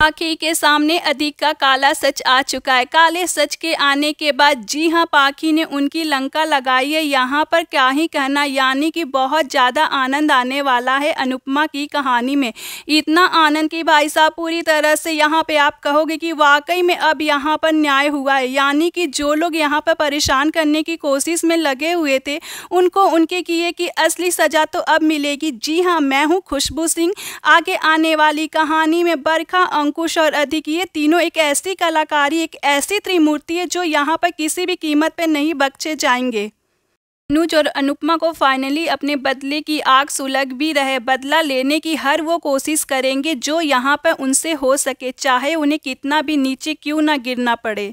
पाखी के सामने अधिक का काला सच आ चुका है काले सच के आने के बाद जी हाँ पाखी ने उनकी लंका लगाई है यहाँ पर क्या ही कहना यानी कि बहुत ज़्यादा आनंद आने वाला है अनुपमा की कहानी में इतना आनंद कि भाई साहब पूरी तरह से यहाँ पे आप कहोगे कि वाकई में अब यहाँ पर न्याय हुआ है यानी कि जो लोग यहाँ पर परेशान करने की कोशिश में लगे हुए थे उनको उनके किए की असली सज़ा तो अब मिलेगी जी हाँ मैं हूँ खुशबू सिंह आगे आने वाली कहानी में बरखा अंकुश और अधिक ये तीनों एक ऐसी कलाकारी एक ऐसी त्रिमूर्ति है जो यहाँ पर किसी भी कीमत पर नहीं बख्शे जाएंगे अनुज और अनुपमा को फाइनली अपने बदले की आग सुलग भी रहे बदला लेने की हर वो कोशिश करेंगे जो यहाँ पर उनसे हो सके चाहे उन्हें कितना भी नीचे क्यों ना गिरना पड़े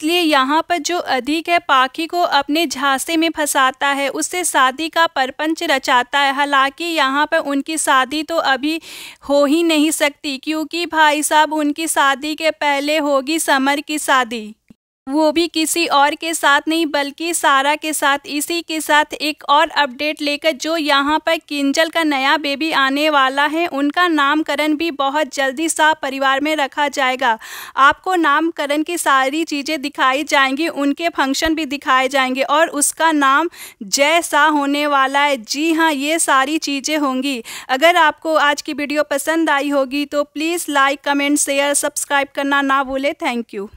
इसलिए यहाँ पर जो अधिक है पाखी को अपने झांसे में फंसाता है उससे शादी का परपंच रचाता है हालांकि यहाँ पर उनकी शादी तो अभी हो ही नहीं सकती क्योंकि भाई साहब उनकी शादी के पहले होगी समर की शादी वो भी किसी और के साथ नहीं बल्कि सारा के साथ इसी के साथ एक और अपडेट लेकर जो यहाँ पर किंजल का नया बेबी आने वाला है उनका नामकरण भी बहुत जल्दी सा परिवार में रखा जाएगा आपको नामकरण की सारी चीज़ें दिखाई जाएंगी उनके फंक्शन भी दिखाए जाएंगे और उसका नाम जैसा होने वाला है जी हाँ ये सारी चीज़ें होंगी अगर आपको आज की वीडियो पसंद आई होगी तो please like comment share subscribe करना ना भूलें थैंक यू